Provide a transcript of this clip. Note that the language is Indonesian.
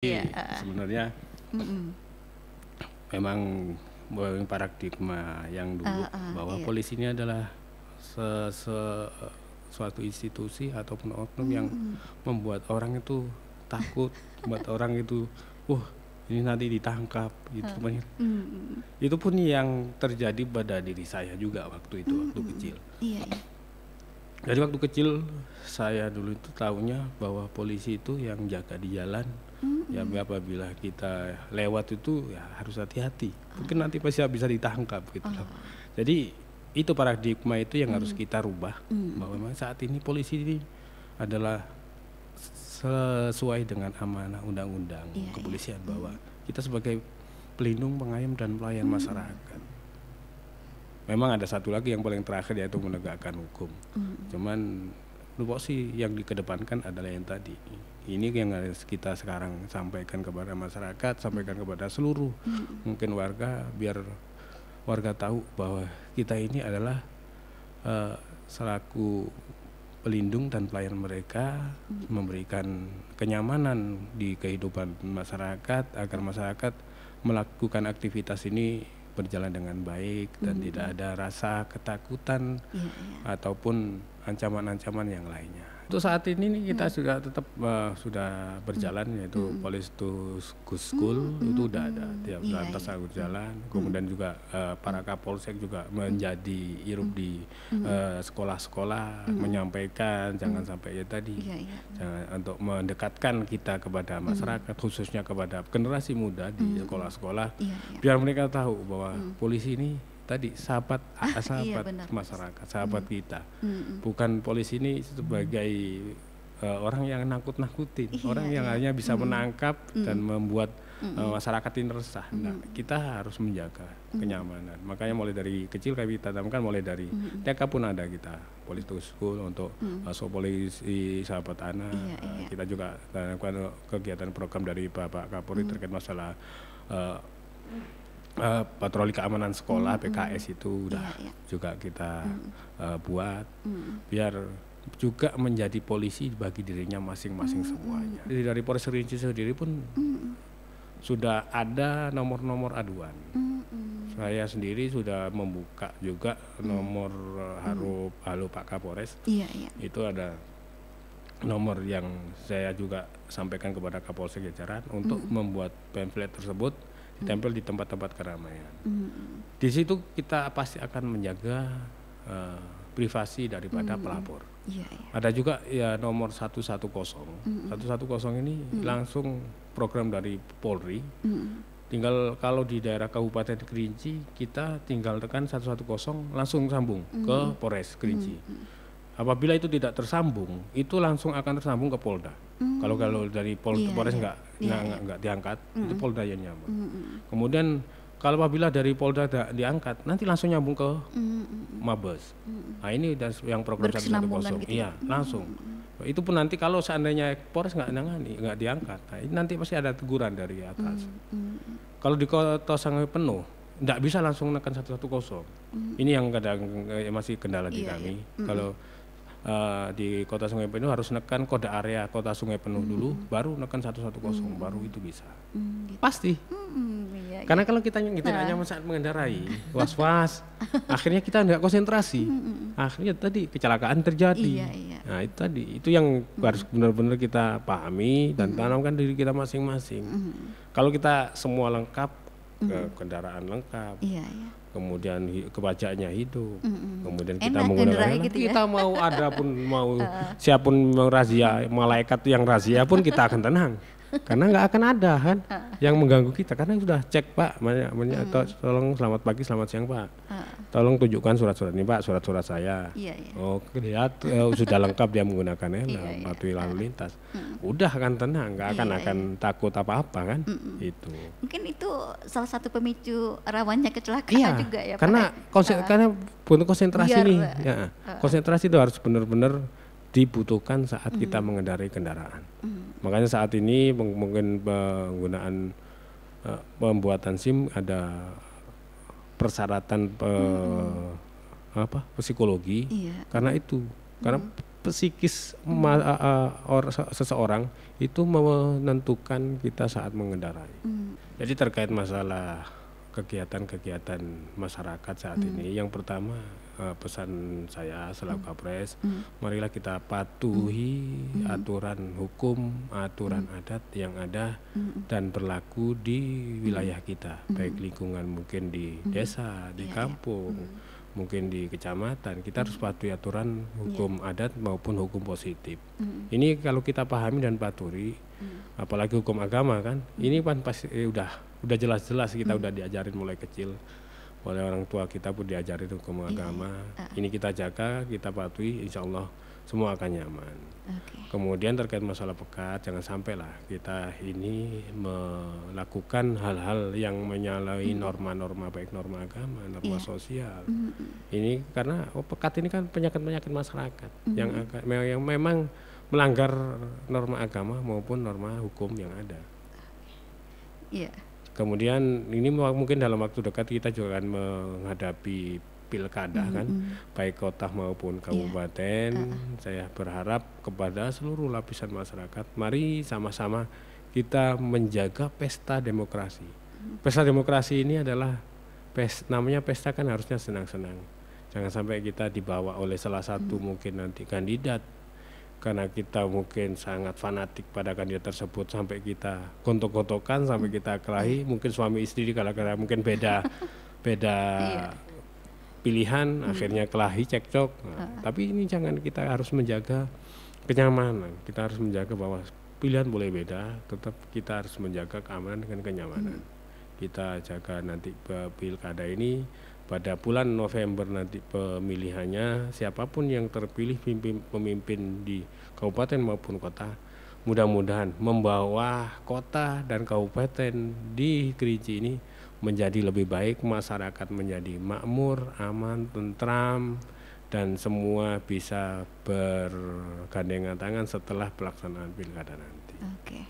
yeah. Iya, sebenarnya mm -mm. memang paradigma yang dulu uh, uh, bahwa iya. polisi ini adalah se, se suatu institusi ataupun oknum mm yang membuat orang itu takut, membuat orang itu, wah ini nanti ditangkap gitu uh, Mm itu pun yang terjadi pada diri saya juga waktu itu waktu kecil. Iya. Yeah. Dari waktu kecil saya dulu itu tahunya bahwa polisi itu yang jaga di jalan Mm-hmm. Ya apabila kita lewat itu ya harus hati-hati. Ah. Mungkin nanti pasti bisa ditangkap gitu loh. Ah. Jadi itu paradigma itu yang mm. harus kita rubah mm. bahwa saat ini polisi ini adalah sesuai dengan amanah undang-undang yeah, iya. kepolisian yeah. Mm. bahwa kita sebagai pelindung, pengayom dan pelayan mm. masyarakat. Memang ada satu lagi yang paling terakhir yaitu menegakkan hukum. Mm. Cuman tupoksi yang dikedepankan adalah yang tadi ini yang harus kita sekarang sampaikan kepada masyarakat sampaikan kepada seluruh hmm. mungkin warga biar warga tahu bahwa kita ini adalah uh, selaku pelindung dan pelayan mereka hmm. memberikan kenyamanan di kehidupan masyarakat agar masyarakat melakukan aktivitas ini berjalan dengan baik dan mm -hmm. tidak ada rasa ketakutan yeah, yeah. ataupun ancaman-ancaman yang lainnya. Untuk saat ini nih kita hmm. sudah tetap uh, sudah berjalan hmm. yaitu hmm. Police to School hmm. hmm. itu sudah ada hmm. tiap iya, lantas yeah. berjalan. jalan Kemudian juga uh, para Kapolsek juga menjadi irup hmm. di eh, sekolah-sekolah uh, hmm. menyampaikan jangan sampai ya tadi yeah, yeah. jangan untuk mendekatkan kita kepada masyarakat hmm. khususnya kepada generasi muda di sekolah-sekolah hmm. yeah, yeah. biar mereka tahu bahwa hmm. polisi ini tadi sahabat ah, iya, sahabat iya, masyarakat, sahabat mm. kita. Mm Bukan polisi ini sebagai mm. uh, orang yang nakut-nakutin, iya, orang yang iya. hanya bisa mm. menangkap mm. dan membuat mm uh, masyarakat ini resah. mm Nah, kita harus menjaga mm kenyamanan. Makanya mulai dari kecil kami tanamkan mulai dari mm TK pun ada kita polisi to school untuk mm. so polisi sahabat anak. Iya, uh, Kita juga melakukan kegiatan program dari Bapak Kapolri mm. terkait masalah uh, uh, patroli keamanan sekolah mm -hmm. PKS itu iya, udah yeah, yeah. juga kita mm -hmm. uh, buat mm -hmm. biar juga menjadi polisi bagi dirinya masing-masing mm -hmm. semuanya. Jadi dari Polres Rinci sendiri pun mm -hmm. sudah ada nomor-nomor aduan. Mm -hmm. Saya sendiri sudah membuka juga mm. nomor eh, halo mm. halo Pak Kapolres. Iya, iya. Itu ada nomor yang saya juga sampaikan kepada Kapolsek Jajaran untuk mm. membuat pamflet tersebut ditempel di tempat-tempat keramaian. Mm. Di situ kita pasti akan menjaga uh, privasi daripada mm. pelapor. Yeah, yeah. Ada juga ya nomor 110. Mm. 110 ini mm. langsung program dari Polri. Mm. Tinggal kalau di daerah Kabupaten Kerinci kita tinggal tekan 110 langsung sambung mm. ke Polres Kerinci. Mm apabila itu tidak tersambung itu langsung akan tersambung ke Polda mm. kalau kalau dari Polda iya, yeah, Polres iya. nggak yeah. nggak yeah. diangkat mm. itu Polda yang nyambung mm. kemudian kalau apabila dari Polda tidak diangkat nanti langsung nyambung ke mm. Mabes mm. nah ini dan yang program satu kosong gitu. iya mm. langsung itu pun nanti kalau seandainya Polres nggak nangani nggak diangkat nah, ini nanti pasti ada teguran dari atas mm. Mm. kalau di kota Sangai penuh nggak bisa langsung menekan satu satu kosong ini yang kadang masih kendala di iya, kami yeah. Mm. kalau Eh, di kota sungai penuh harus nekan kode area kota sungai penuh hmm. dulu baru nekan 110 hmm. baru itu bisa hmm, gitu. pasti hmm, iya, iya. karena kalau kita kita nah. hanya saat mengendarai hmm. was-was akhirnya kita nggak konsentrasi hmm, hmm, akhirnya tadi kecelakaan terjadi iya, iya. nah itu tadi itu yang hmm. harus benar-benar kita pahami dan hmm. tanamkan diri kita masing-masing hmm. kalau kita semua lengkap ke mm. kendaraan lengkap. Iya, iya. Kemudian kebacaannya hidup. Mm Kemudian kita menggunakan gitu ya? kita mau ada pun mau uh. Ah. siapun razia malaikat yang razia pun kita akan tenang. karena nggak akan ada kan uh. yang mengganggu kita karena sudah cek Pak banyak banyak mm. tolong selamat pagi selamat siang Pak. Uh tolong tunjukkan surat-surat ini pak, surat-surat saya. Iya, iya. Oh lihat uh, eh, sudah lengkap dia menggunakan ya iya, iya. lalu lintas. Udah akan tenang, nggak akan iya, akan iya. takut apa-apa kan? Mm -mm. Itu. Mungkin itu salah satu pemicu rawannya kecelakaan iya, juga ya. Karena ya? Konsen, uh, karena butuh konsentrasi biar, nih, ya. uh, konsentrasi itu harus benar-benar dibutuhkan saat mm. kita mengendarai kendaraan. Mm. Makanya saat ini mungkin penggunaan uh, pembuatan SIM ada persyaratan pe, hmm. apa psikologi iya. karena itu mm-hmm. karena psikis hmm. Ma, a, a, or, seseorang itu menentukan kita saat mengendarai. Hmm. Jadi terkait masalah kegiatan-kegiatan masyarakat saat hmm. ini. Yang pertama uh, pesan saya selaku hmm. Kapres, hmm. marilah kita patuhi hmm. hmm. aturan hukum, aturan hmm. adat yang ada hmm. dan berlaku di hmm. wilayah kita, hmm. baik lingkungan mungkin di hmm. desa, di ya, kampung. Ya. Hmm. Mungkin di kecamatan kita harus patuhi aturan hukum yeah. adat maupun hukum positif. Hmm. Ini kalau kita pahami dan patuhi, hmm. apalagi hukum agama kan, hmm. ini kan pasti eh, udah udah jelas-jelas kita hmm. udah diajarin mulai kecil oleh orang tua kita pun diajarin hukum iya, agama uh. ini kita jaga kita patuhi insya Allah semua akan nyaman okay. kemudian terkait masalah pekat jangan sampai lah kita ini melakukan hal-hal yang menyalahi hmm. norma-norma baik norma agama norma yeah. sosial hmm, -hmm. ini karena oh, pekat ini kan penyakit-penyakit masyarakat -hmm. yang akan, yang memang melanggar norma agama maupun norma hukum yang ada yeah. Kemudian ini mungkin dalam waktu dekat kita juga akan menghadapi pilkada mm-hmm. kan baik kota maupun iya. kabupaten. Yeah. uh ah. huh Saya berharap kepada seluruh lapisan masyarakat mari sama-sama kita menjaga pesta demokrasi. Pesta demokrasi ini adalah pes namanya pesta kan harusnya senang-senang. Jangan sampai kita dibawa oleh salah satu mm-hmm. mungkin nanti kandidat karena kita mungkin sangat fanatik pada kandidat tersebut sampai kita kontok-kontokan sampai kita kelahi mungkin suami istri kalau kadang mungkin beda beda iya. pilihan hmm. akhirnya kelahi cekcok nah, uh. tapi ini jangan kita harus menjaga kenyamanan kita harus menjaga bahwa pilihan boleh beda tetap kita harus menjaga keamanan dan kenyamanan hmm. kita jaga nanti eh, pilkada ini pada bulan November nanti pemilihannya siapapun yang terpilih pimpin, pemimpin di kabupaten maupun kota mudah-mudahan membawa kota dan kabupaten di Kerinci ini menjadi lebih baik, masyarakat menjadi makmur, aman, tentram, dan semua bisa bergandengan tangan setelah pelaksanaan pilkada nanti. Okay.